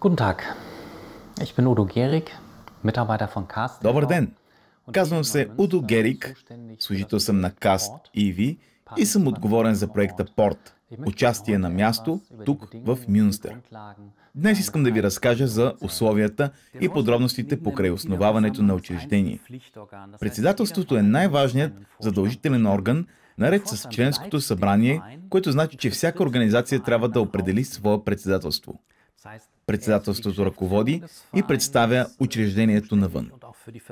Guten Tag. Ich bin Udo Gerig, Mitarbeiter von Cast. Добър ден. Казвам се Удо Герик, служител съм на КАСТ EV и съм отговорен за проекта Порт, участие на място тук в Мюнстер. Днес искам да ви разкажа за условията и подробностите покрай основаването на учреждение. Председателството е най-важният задължителен орган, наред с членското събрание, което значи, че всяка организация трябва да определи свое председателство председателството ръководи и представя учреждението навън.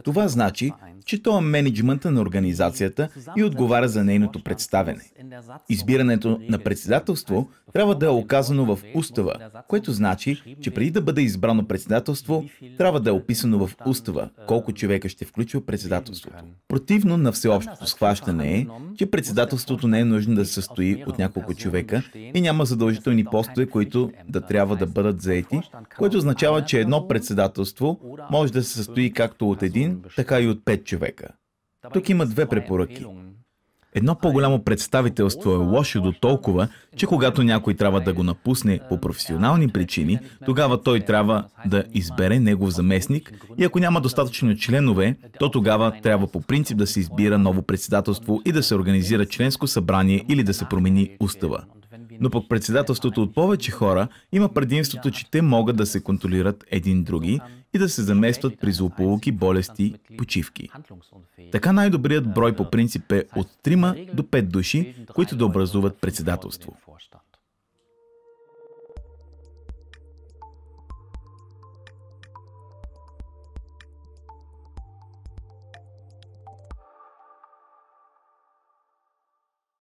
Това значи, че то е менеджмента на организацията и отговаря за нейното представене. Избирането на председателство трябва да е оказано в устава, което значи, че преди да бъде избрано председателство, трябва да е описано в устава uh, колко човека ще включва председателството. Противно на всеобщото схващане е, че председателството не е нужно да се състои от няколко човека и няма задължителни постове, които да трябва да бъдат заети, което означава, че едно председателство може да се състои както от от един, така и от пет човека. Тук има две препоръки. Едно по-голямо представителство е лошо до толкова, че когато някой трябва да го напусне по професионални причини, тогава той трябва да избере негов заместник и ако няма достатъчно членове, то тогава трябва по принцип да се избира ново председателство и да се организира членско събрание или да се промени устава но пък председателството от повече хора има предимството, че те могат да се контролират един други и да се заместват при злополуки, болести, почивки. Така най-добрият брой по принцип е от 3 до 5 души, които да образуват председателство.